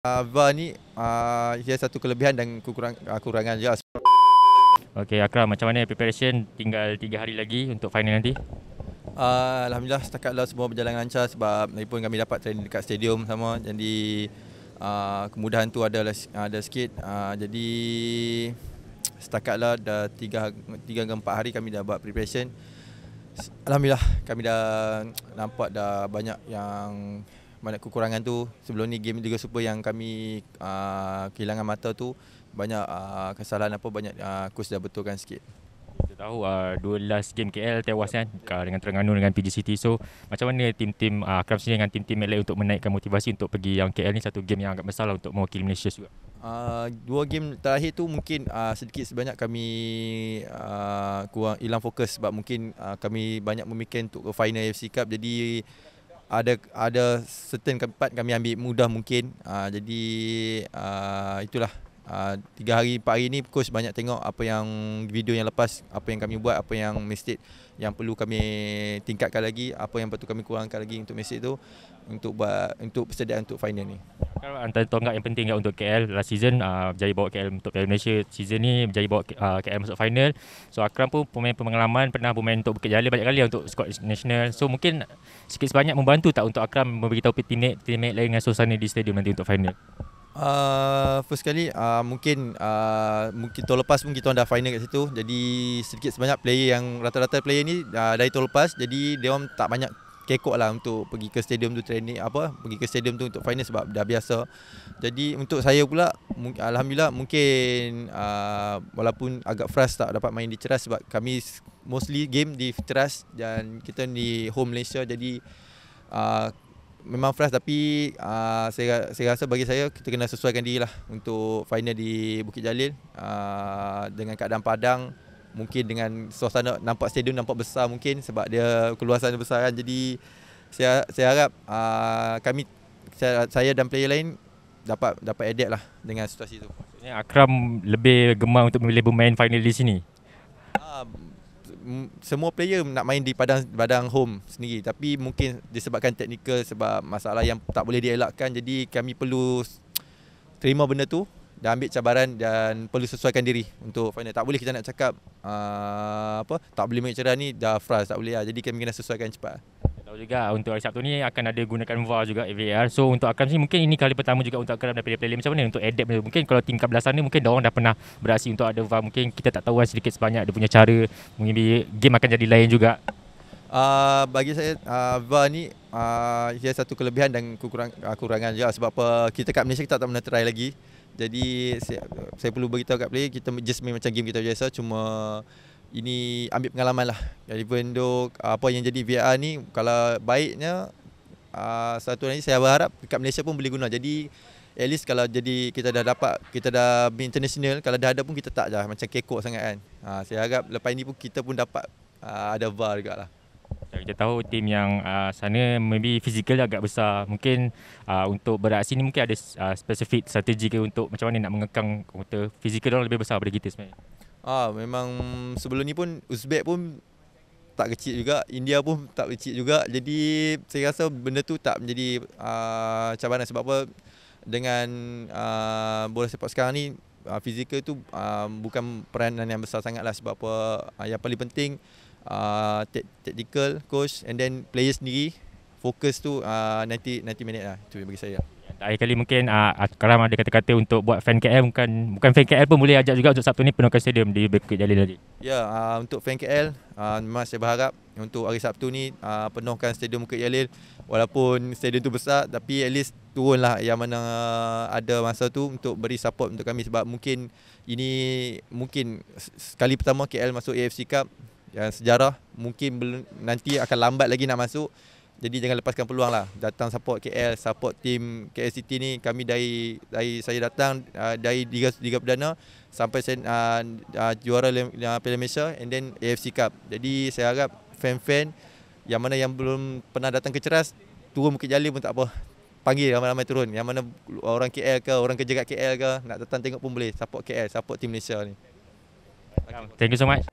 Ava ah, ni uh, dia satu kelebihan dan ah, kekurangan uh, je. Okey Akram, macam mana preparation tinggal 3 hari lagi untuk final nanti? Uh, Alhamdulillah setakat lah semua berjalan lancar sebab lagi pun kami dapat training dekat stadium sama jadi uh, kemudahan tu ada ada sikit uh, jadi setakat lah dah 3 ha-, tiga ke 4 hari kami dah buat preparation Alhamdulillah kami dah nampak dah banyak yang banyak kekurangan tu sebelum ni game juga Super yang kami uh, kehilangan mata tu banyak uh, kesalahan apa banyak uh, ah, kos dah betulkan sikit kita tahu uh, dua last game KL tewas kan dengan Terengganu dengan PJ City so macam mana tim-tim uh, Krabs ni dengan tim-tim LA untuk menaikkan motivasi untuk pergi yang KL ni satu game yang agak besar lah untuk mewakili Malaysia juga Uh, dua game terakhir tu mungkin uh, sedikit sebanyak kami uh, kurang hilang fokus sebab mungkin uh, kami banyak memikirkan untuk ke final AFC Cup jadi ada ada certain tempat kami ambil mudah mungkin uh, jadi uh, itulah Ah, tiga hari 4 hari ni coach banyak tengok apa yang video yang lepas apa yang kami buat apa yang mistake yang perlu kami tingkatkan lagi apa yang perlu kami kurangkan lagi untuk mistake tu untuk buat untuk persediaan untuk final ni kalau antara tonggak yang penting kan untuk KL last season uh, berjaya bawa KL untuk Piala Malaysia season ni berjaya bawa KL ah, masuk final so Akram pun pemain pengalaman pernah bermain untuk Bukit Jalil banyak kali untuk squad national so mungkin sikit sebanyak membantu tak untuk Akram memberitahu teammate teammate lain yang susah di stadium nanti untuk final Uh, first sekali uh, mungkin uh, mungkin tahun lepas pun kita dah final kat situ. Jadi sedikit sebanyak player yang rata-rata player ni uh, dari tahun lepas. Jadi dia orang tak banyak kekok lah untuk pergi ke stadium tu training apa pergi ke stadium tu untuk final sebab dah biasa jadi untuk saya pula Alhamdulillah mungkin uh, walaupun agak fresh tak dapat main di Ceras sebab kami mostly game di Ceras dan kita di home Malaysia jadi uh, memang fresh tapi uh, saya saya rasa bagi saya kita kena sesuaikan lah untuk final di Bukit Jalil uh, dengan keadaan padang mungkin dengan suasana nampak stadium nampak besar mungkin sebab dia keluasan besar kan jadi saya saya harap uh, kami saya, saya dan player lain dapat dapat adapt lah dengan situasi tu. Akram lebih gemar untuk memilih bermain final di sini. Uh, semua player nak main di padang padang home sendiri tapi mungkin disebabkan teknikal sebab masalah yang tak boleh dielakkan jadi kami perlu terima benda tu dan ambil cabaran dan perlu sesuaikan diri untuk final tak boleh kita nak cakap uh, apa tak boleh main cerah ni dah frust tak boleh lah. jadi kami kena sesuaikan cepat tahu juga untuk hari Sabtu ni akan ada gunakan VAR juga AVR. So untuk Akram sini mungkin ini kali pertama juga untuk Akram daripada prelim macam mana untuk adapt mungkin kalau tingkat belasan ni mungkin orang dah pernah beraksi untuk ada VAR mungkin kita tak tahu lah sedikit sebanyak dia punya cara mungkin game akan jadi lain juga. Uh, bagi saya uh, ah, VAR ni uh, ah, ia satu kelebihan dan kekurangan kurangan juga sebab apa kita kat Malaysia kita tak pernah try lagi. Jadi saya, saya perlu beritahu kat player kita just main macam game kita biasa cuma ini ambil pengalaman lah. Even though apa yang jadi VR ni, kalau baiknya, uh, satu lagi saya berharap dekat Malaysia pun boleh guna. Jadi, at least kalau jadi kita dah dapat, kita dah be international, kalau dah ada pun kita tak je. Lah. Macam kekok sangat kan. Uh, saya harap lepas ini pun kita pun dapat uh, ada VAR juga lah. Kita tahu tim yang uh, sana maybe physical agak besar. Mungkin uh, untuk beraksi ni mungkin ada uh, specific strategi ke untuk macam mana nak mengekang komputer fizikal orang lebih besar daripada kita sebenarnya. Ah memang sebelum ni pun Uzbek pun tak kecil juga, India pun tak kecil juga. Jadi saya rasa benda tu tak menjadi uh, cabaran sebab apa dengan uh, bola sepak sekarang ni uh, fizikal tu uh, bukan peranan yang besar sangat lah sebab apa uh, yang paling penting uh, technical coach and then players sendiri fokus tu uh, nanti 90 minit lah bagi saya akhir kali mungkin uh, ah, Akram ah, ada kata-kata untuk buat fan KL bukan bukan fan KL pun boleh ajak juga untuk Sabtu ni penonton stadium di Bukit Jalil tadi. Ya, uh, untuk fan KL uh, memang saya berharap untuk hari Sabtu ni uh, penuhkan stadium Bukit Jalil walaupun stadium tu besar tapi at least lah, yang mana uh, ada masa tu untuk beri support untuk kami sebab mungkin ini mungkin sekali pertama KL masuk AFC Cup yang sejarah mungkin belum, nanti akan lambat lagi nak masuk jadi jangan lepaskan peluang lah Datang support KL Support tim KL City ni Kami dari dari Saya datang uh, Dari Liga, Liga Perdana Sampai sen, uh, uh, juara uh, Piala Malaysia And then AFC Cup Jadi saya harap Fan-fan Yang mana yang belum Pernah datang ke Ceras Turun Bukit Jalil pun tak apa Panggil ramai-ramai turun Yang mana orang KL ke Orang kerja kat KL ke Nak datang tengok pun boleh Support KL Support tim Malaysia ni Thank you so much